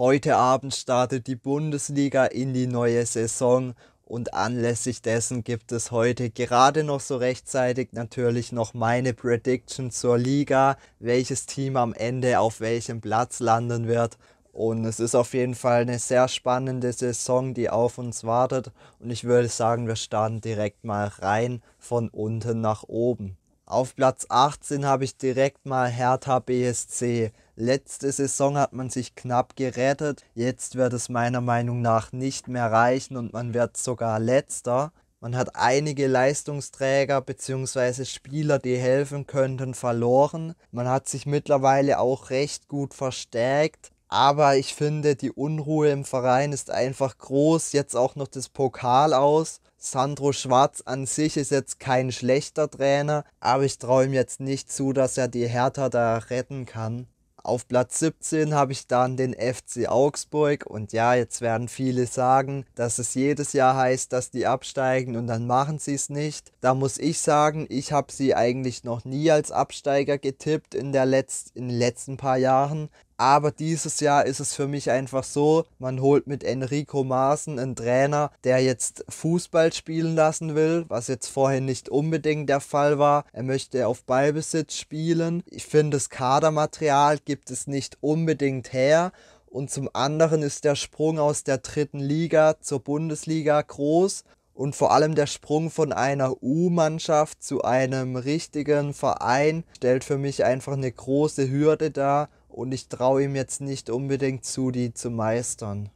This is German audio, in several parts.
Heute Abend startet die Bundesliga in die neue Saison und anlässlich dessen gibt es heute gerade noch so rechtzeitig natürlich noch meine Prediction zur Liga, welches Team am Ende auf welchem Platz landen wird. Und es ist auf jeden Fall eine sehr spannende Saison, die auf uns wartet. Und ich würde sagen, wir starten direkt mal rein von unten nach oben. Auf Platz 18 habe ich direkt mal Hertha BSC. Letzte Saison hat man sich knapp gerettet. Jetzt wird es meiner Meinung nach nicht mehr reichen und man wird sogar letzter. Man hat einige Leistungsträger bzw. Spieler, die helfen könnten, verloren. Man hat sich mittlerweile auch recht gut verstärkt. Aber ich finde, die Unruhe im Verein ist einfach groß. Jetzt auch noch das Pokal aus. Sandro Schwarz an sich ist jetzt kein schlechter Trainer, aber ich traue ihm jetzt nicht zu, dass er die Hertha da retten kann. Auf Platz 17 habe ich dann den FC Augsburg und ja, jetzt werden viele sagen, dass es jedes Jahr heißt, dass die absteigen und dann machen sie es nicht. Da muss ich sagen, ich habe sie eigentlich noch nie als Absteiger getippt in, der Letz in den letzten paar Jahren. Aber dieses Jahr ist es für mich einfach so, man holt mit Enrico Maaßen einen Trainer, der jetzt Fußball spielen lassen will, was jetzt vorher nicht unbedingt der Fall war. Er möchte auf Ballbesitz spielen. Ich finde, das Kadermaterial gibt es nicht unbedingt her. Und zum anderen ist der Sprung aus der dritten Liga zur Bundesliga groß und vor allem der Sprung von einer U-Mannschaft zu einem richtigen Verein stellt für mich einfach eine große Hürde dar und ich traue ihm jetzt nicht unbedingt zu, die zu meistern.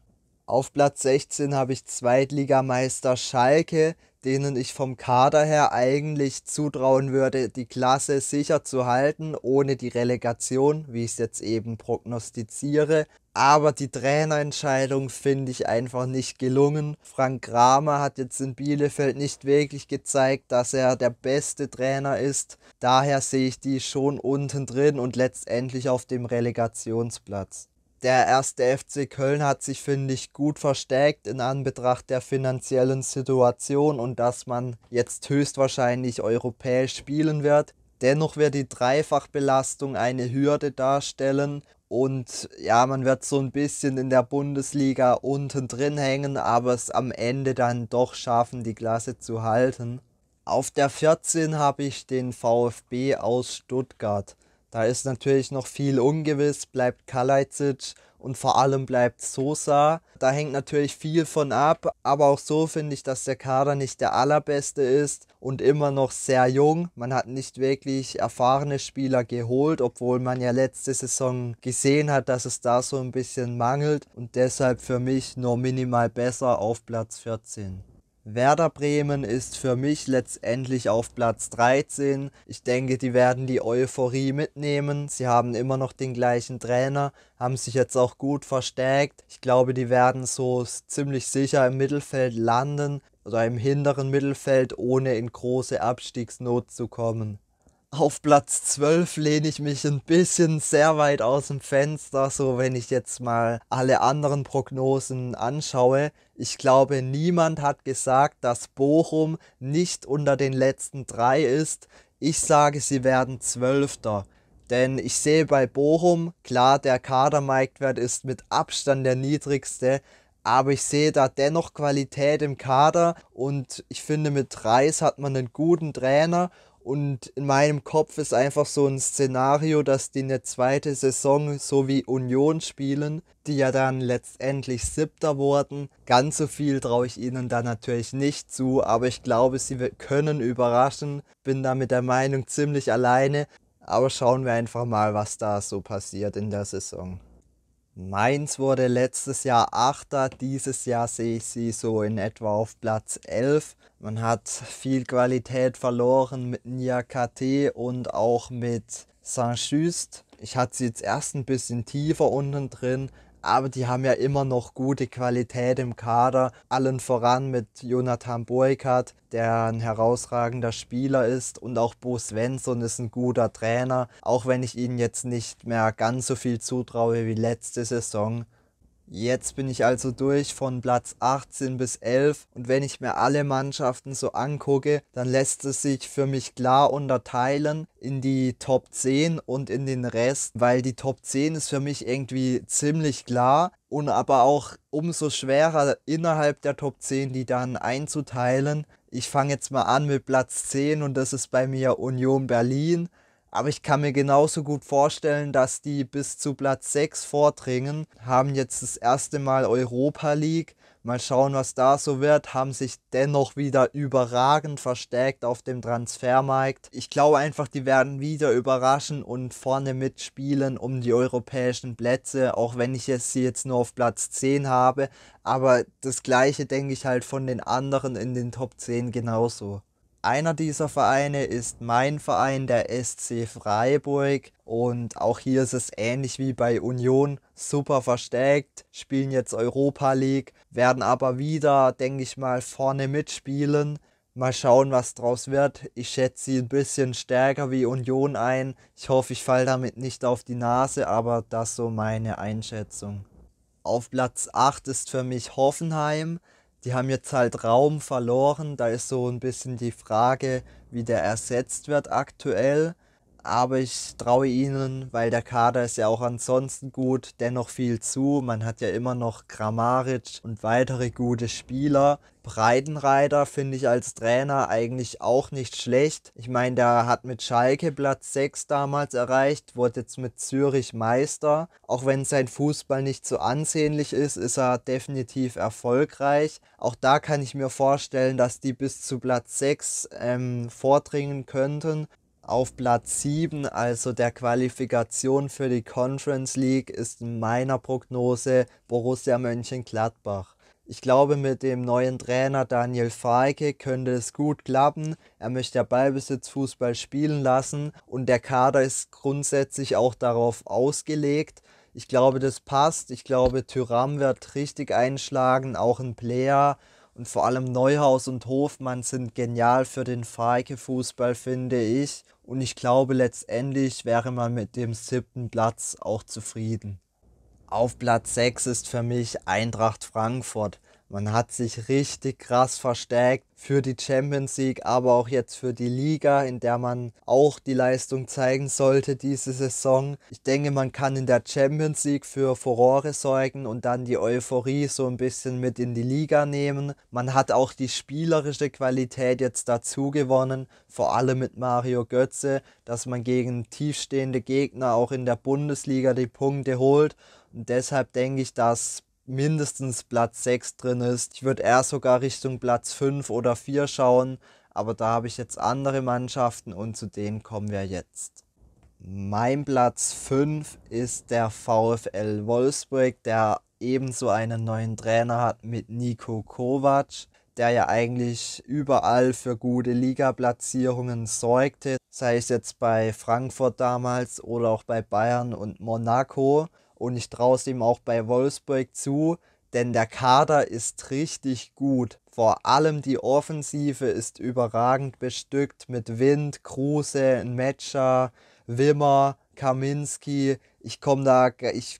Auf Platz 16 habe ich Zweitligameister Schalke, denen ich vom Kader her eigentlich zutrauen würde, die Klasse sicher zu halten, ohne die Relegation, wie ich es jetzt eben prognostiziere. Aber die Trainerentscheidung finde ich einfach nicht gelungen. Frank Kramer hat jetzt in Bielefeld nicht wirklich gezeigt, dass er der beste Trainer ist. Daher sehe ich die schon unten drin und letztendlich auf dem Relegationsplatz. Der erste FC Köln hat sich, finde ich, gut verstärkt in Anbetracht der finanziellen Situation und dass man jetzt höchstwahrscheinlich europäisch spielen wird. Dennoch wird die Dreifachbelastung eine Hürde darstellen und ja, man wird so ein bisschen in der Bundesliga unten drin hängen, aber es am Ende dann doch schaffen, die Klasse zu halten. Auf der 14 habe ich den VfB aus Stuttgart. Da ist natürlich noch viel ungewiss, bleibt Kalajdzic und vor allem bleibt Sosa. Da hängt natürlich viel von ab, aber auch so finde ich, dass der Kader nicht der allerbeste ist und immer noch sehr jung. Man hat nicht wirklich erfahrene Spieler geholt, obwohl man ja letzte Saison gesehen hat, dass es da so ein bisschen mangelt und deshalb für mich nur minimal besser auf Platz 14. Werder Bremen ist für mich letztendlich auf Platz 13. Ich denke, die werden die Euphorie mitnehmen. Sie haben immer noch den gleichen Trainer, haben sich jetzt auch gut verstärkt. Ich glaube, die werden so ziemlich sicher im Mittelfeld landen oder im hinteren Mittelfeld, ohne in große Abstiegsnot zu kommen auf Platz 12 lehne ich mich ein bisschen sehr weit aus dem Fenster, so wenn ich jetzt mal alle anderen Prognosen anschaue. Ich glaube, niemand hat gesagt, dass Bochum nicht unter den letzten drei ist. Ich sage, sie werden Zwölfter. Denn ich sehe bei Bochum, klar, der Kadermarktwert ist mit Abstand der niedrigste, aber ich sehe da dennoch Qualität im Kader und ich finde, mit Reis hat man einen guten Trainer und in meinem Kopf ist einfach so ein Szenario, dass die eine zweite Saison, so wie Union spielen, die ja dann letztendlich siebter wurden. Ganz so viel traue ich ihnen da natürlich nicht zu, aber ich glaube, sie können überraschen. Bin da mit der Meinung ziemlich alleine. Aber schauen wir einfach mal, was da so passiert in der Saison. Mainz wurde letztes Jahr Achter, dieses Jahr sehe ich sie so in etwa auf Platz 11. Man hat viel Qualität verloren mit Niakate und auch mit Saint-Just. Ich hatte sie jetzt erst ein bisschen tiefer unten drin, aber die haben ja immer noch gute Qualität im Kader. Allen voran mit Jonathan Boykert, der ein herausragender Spieler ist und auch Bo Svensson ist ein guter Trainer, auch wenn ich ihnen jetzt nicht mehr ganz so viel zutraue wie letzte Saison. Jetzt bin ich also durch von Platz 18 bis 11 und wenn ich mir alle Mannschaften so angucke, dann lässt es sich für mich klar unterteilen in die Top 10 und in den Rest, weil die Top 10 ist für mich irgendwie ziemlich klar und aber auch umso schwerer innerhalb der Top 10 die dann einzuteilen. Ich fange jetzt mal an mit Platz 10 und das ist bei mir Union Berlin. Aber ich kann mir genauso gut vorstellen, dass die bis zu Platz 6 vordringen, haben jetzt das erste Mal Europa League. Mal schauen, was da so wird, haben sich dennoch wieder überragend verstärkt auf dem Transfermarkt. Ich glaube einfach, die werden wieder überraschen und vorne mitspielen um die europäischen Plätze, auch wenn ich jetzt sie jetzt nur auf Platz 10 habe. Aber das gleiche denke ich halt von den anderen in den Top 10 genauso. Einer dieser Vereine ist mein Verein, der SC Freiburg. Und auch hier ist es ähnlich wie bei Union, super verstärkt, spielen jetzt Europa League, werden aber wieder, denke ich mal, vorne mitspielen. Mal schauen, was draus wird. Ich schätze sie ein bisschen stärker wie Union ein. Ich hoffe, ich falle damit nicht auf die Nase, aber das so meine Einschätzung. Auf Platz 8 ist für mich Hoffenheim. Die haben jetzt halt Raum verloren. Da ist so ein bisschen die Frage, wie der ersetzt wird aktuell aber ich traue ihnen, weil der Kader ist ja auch ansonsten gut, dennoch viel zu. Man hat ja immer noch Grammaric und weitere gute Spieler. Breitenreiter finde ich als Trainer eigentlich auch nicht schlecht. Ich meine, der hat mit Schalke Platz 6 damals erreicht, wurde jetzt mit Zürich Meister. Auch wenn sein Fußball nicht so ansehnlich ist, ist er definitiv erfolgreich. Auch da kann ich mir vorstellen, dass die bis zu Platz 6 ähm, vordringen könnten auf Platz 7, also der Qualifikation für die Conference League, ist in meiner Prognose Borussia Mönchengladbach. Ich glaube, mit dem neuen Trainer Daniel Falke könnte es gut klappen. Er möchte ja Ballbesitzfußball spielen lassen und der Kader ist grundsätzlich auch darauf ausgelegt. Ich glaube, das passt. Ich glaube, Tyram wird richtig einschlagen, auch ein Player. Und vor allem Neuhaus und Hofmann sind genial für den Falke-Fußball, finde ich. Und ich glaube, letztendlich wäre man mit dem siebten Platz auch zufrieden. Auf Platz 6 ist für mich Eintracht Frankfurt. Man hat sich richtig krass verstärkt für die Champions League, aber auch jetzt für die Liga, in der man auch die Leistung zeigen sollte diese Saison. Ich denke, man kann in der Champions League für Furore sorgen und dann die Euphorie so ein bisschen mit in die Liga nehmen. Man hat auch die spielerische Qualität jetzt dazu gewonnen, vor allem mit Mario Götze, dass man gegen tiefstehende Gegner auch in der Bundesliga die Punkte holt. Und deshalb denke ich, dass mindestens Platz 6 drin ist. Ich würde eher sogar Richtung Platz 5 oder 4 schauen, aber da habe ich jetzt andere Mannschaften und zu denen kommen wir jetzt. Mein Platz 5 ist der VfL Wolfsburg, der ebenso einen neuen Trainer hat mit Nico Kovac, der ja eigentlich überall für gute Ligaplatzierungen sorgte, sei es jetzt bei Frankfurt damals oder auch bei Bayern und Monaco. Und ich traue es ihm auch bei Wolfsburg zu, denn der Kader ist richtig gut. Vor allem die Offensive ist überragend bestückt mit Wind, Kruse, Metscher, Wimmer, Kaminski. Ich komme da,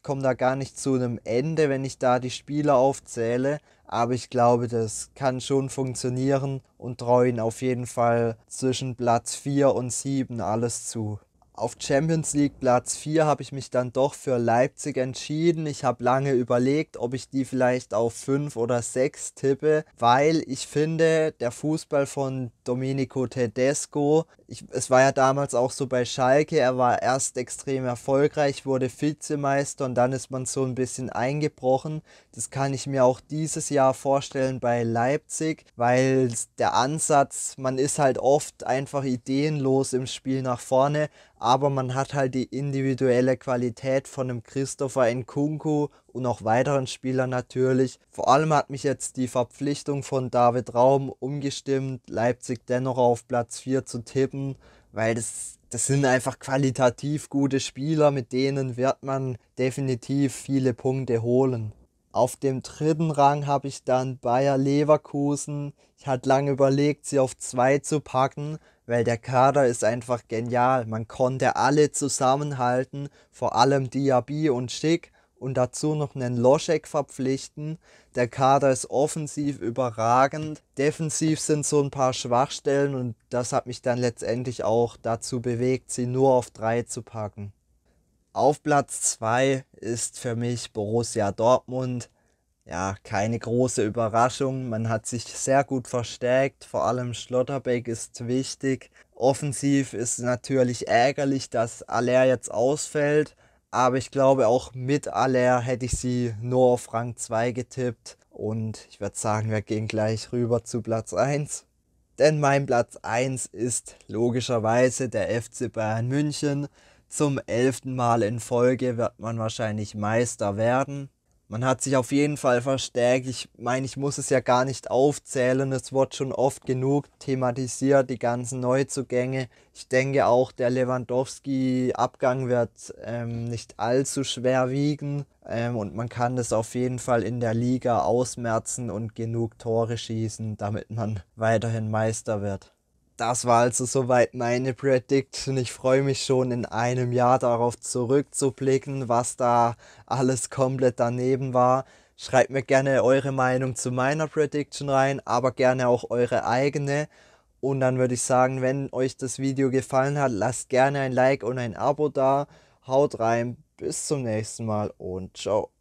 komm da gar nicht zu einem Ende, wenn ich da die Spiele aufzähle. Aber ich glaube, das kann schon funktionieren und traue ihn auf jeden Fall zwischen Platz 4 und 7 alles zu auf Champions League Platz 4 habe ich mich dann doch für Leipzig entschieden. Ich habe lange überlegt, ob ich die vielleicht auf 5 oder 6 tippe, weil ich finde, der Fußball von Domenico Tedesco ich, es war ja damals auch so bei Schalke, er war erst extrem erfolgreich, wurde Vizemeister und dann ist man so ein bisschen eingebrochen. Das kann ich mir auch dieses Jahr vorstellen bei Leipzig, weil der Ansatz, man ist halt oft einfach ideenlos im Spiel nach vorne, aber man hat halt die individuelle Qualität von einem Christopher Nkunku und auch weiteren Spielern natürlich. Vor allem hat mich jetzt die Verpflichtung von David Raum umgestimmt, Leipzig dennoch auf Platz 4 zu tippen werden, weil das, das sind einfach qualitativ gute Spieler, mit denen wird man definitiv viele Punkte holen. Auf dem dritten Rang habe ich dann Bayer Leverkusen. Ich hatte lange überlegt, sie auf zwei zu packen, weil der Kader ist einfach genial. Man konnte alle zusammenhalten, vor allem Diaby und Schick und dazu noch einen Loschek verpflichten. Der Kader ist offensiv überragend. Defensiv sind so ein paar Schwachstellen und das hat mich dann letztendlich auch dazu bewegt, sie nur auf 3 zu packen. Auf Platz 2 ist für mich Borussia Dortmund. Ja, keine große Überraschung. Man hat sich sehr gut verstärkt. Vor allem Schlotterbeck ist wichtig. Offensiv ist natürlich ärgerlich, dass Aller jetzt ausfällt aber ich glaube, auch mit Aller hätte ich sie nur auf Rang 2 getippt. Und ich würde sagen, wir gehen gleich rüber zu Platz 1. Denn mein Platz 1 ist logischerweise der FC Bayern München. Zum elften Mal in Folge wird man wahrscheinlich Meister werden. Man hat sich auf jeden Fall verstärkt. Ich meine, ich muss es ja gar nicht aufzählen. Es wurde schon oft genug thematisiert, die ganzen Neuzugänge. Ich denke auch, der Lewandowski-Abgang wird ähm, nicht allzu schwer wiegen. Ähm, und man kann das auf jeden Fall in der Liga ausmerzen und genug Tore schießen, damit man weiterhin Meister wird das war also soweit meine Prediction. Ich freue mich schon in einem Jahr darauf zurückzublicken, was da alles komplett daneben war. Schreibt mir gerne eure Meinung zu meiner Prediction rein, aber gerne auch eure eigene. Und dann würde ich sagen, wenn euch das Video gefallen hat, lasst gerne ein Like und ein Abo da. Haut rein, bis zum nächsten Mal und ciao.